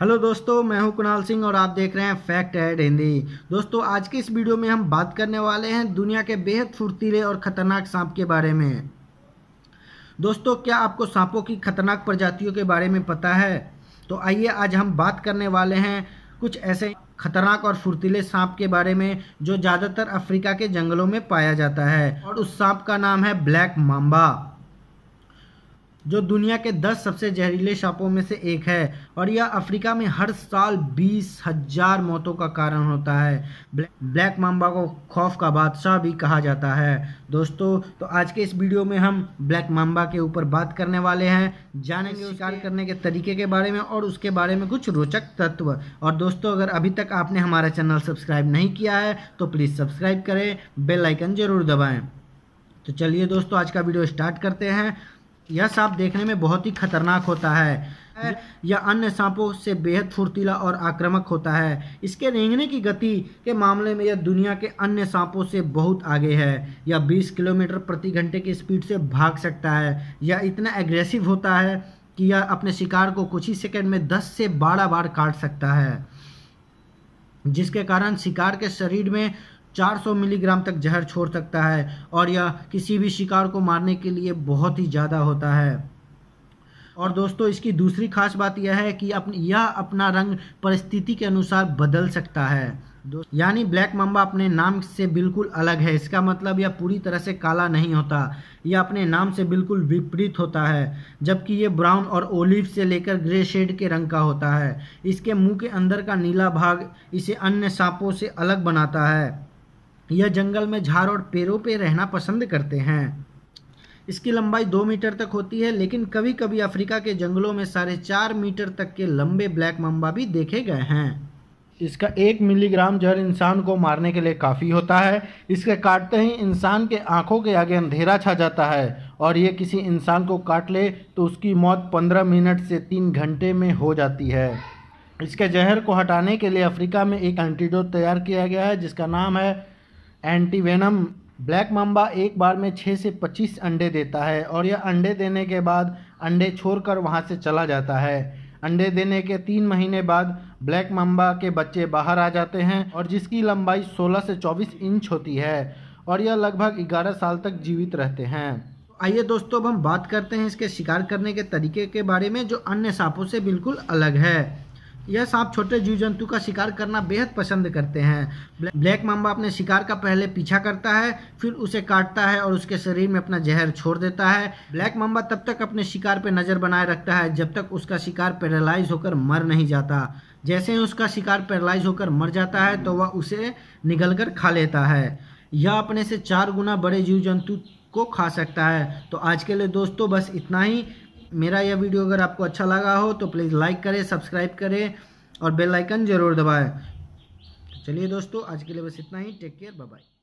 hello दोस्तों मैं हूं कुणाल सिंह और आप देख रहे हैं फैक्ट एड हिंदी दोस्तों आज की इस वीडियो में हम बात करने वाले हैं दुनिया के बेहद फुर्तीले और ख़तरनाक सांप के बारे में दोस्तों क्या आपको सांपों की खतरनाक प्रजातियों के बारे में पता है तो आइए आज हम बात करने वाले हैं कुछ ऐसे खतरनाक और फुर्तीले सांप के बारे में जो ज़्यादातर अफ्रीका के जंगलों में पाया जाता है और उस सांप का नाम है ब्लैक मांबा जो दुनिया के 10 सबसे जहरीले सांपों में से एक है और यह अफ्रीका में हर साल बीस हजार मौतों का कारण होता है ब्लैक माम्बा को खौफ का बादशाह भी कहा जाता है दोस्तों तो आज के इस वीडियो में हम ब्लैक माम्बा के ऊपर बात करने वाले हैं जानेंगे शिकार करने के तरीके के बारे में और उसके बारे में कुछ रोचक तत्व और दोस्तों अगर अभी तक आपने हमारा चैनल सब्सक्राइब नहीं किया है तो प्लीज़ सब्सक्राइब करें बेल आइकन ज़रूर दबाएँ तो चलिए दोस्तों आज का वीडियो स्टार्ट करते हैं यह सांप देखने में बहुत ही खतरनाक होता है यह अन्य सांपों से बेहद फुर्तीला और आक्रामक होता है इसके रेंगने की गति के मामले में यह दुनिया के अन्य सांपों से बहुत आगे है यह 20 किलोमीटर प्रति घंटे की स्पीड से भाग सकता है यह इतना एग्रेसिव होता है कि यह अपने शिकार को कुछ ही सेकंड में 10 से 12 बार काट सकता है जिसके कारण शिकार के शरीर में 400 मिलीग्राम तक जहर छोड़ सकता है और यह किसी भी शिकार को मारने के लिए बहुत ही ज़्यादा होता है और दोस्तों इसकी दूसरी खास बात यह है कि अपन यह अपना रंग परिस्थिति के अनुसार बदल सकता है यानी ब्लैक मम्बा अपने नाम से बिल्कुल अलग है इसका मतलब यह पूरी तरह से काला नहीं होता यह अपने नाम से बिल्कुल विपरीत होता है जबकि यह ब्राउन और ओलिव से लेकर ग्रे शेड के रंग का होता है इसके मुंह के अंदर का नीला भाग इसे अन्य सांपों से अलग बनाता है यह जंगल में झाड़ और पेड़ों पर पे रहना पसंद करते हैं इसकी लंबाई दो मीटर तक होती है लेकिन कभी कभी अफ्रीका के जंगलों में साढ़े चार मीटर तक के लंबे ब्लैक मम्बा भी देखे गए हैं इसका एक मिलीग्राम जहर इंसान को मारने के लिए काफ़ी होता है इसके काटते ही इंसान के आंखों के आगे अंधेरा छा जाता है और ये किसी इंसान को काट ले तो उसकी मौत पंद्रह मिनट से तीन घंटे में हो जाती है इसके जहर को हटाने के लिए अफ्रीका में एक एंटीडोट तैयार किया गया है जिसका नाम है एंटीवेनम ब्लैक मम्बा एक बार में 6 से 25 अंडे देता है और यह अंडे देने के बाद अंडे छोड़कर वहां से चला जाता है अंडे देने के तीन महीने बाद ब्लैक मम्बा के बच्चे बाहर आ जाते हैं और जिसकी लंबाई 16 से 24 इंच होती है और यह लगभग 11 साल तक जीवित रहते हैं आइए दोस्तों अब हम बात करते हैं इसके शिकार करने के तरीके के बारे में जो अन्य सांपों से बिल्कुल अलग है यह सांप छोटे जीव जंतु का शिकार करना बेहद पसंद करते हैं ब्लैक माम्बा अपने शिकार का पहले पीछा करता है फिर उसे काटता है और उसके शरीर में अपना जहर छोड़ देता है ब्लैक माम्बा तब तक अपने शिकार पर नज़र बनाए रखता है जब तक उसका शिकार पैरालाइज होकर मर नहीं जाता जैसे ही उसका शिकार पैरालाइज होकर मर जाता है तो वह उसे निगल कर खा लेता है यह अपने से चार गुना बड़े जीव जंतु को खा सकता है तो आज के लिए दोस्तों बस इतना ही मेरा यह वीडियो अगर आपको अच्छा लगा हो तो प्लीज़ लाइक करें सब्सक्राइब करें और बेल आइकन ज़रूर दबाएं तो चलिए दोस्तों आज के लिए बस इतना ही टेक केयर बाय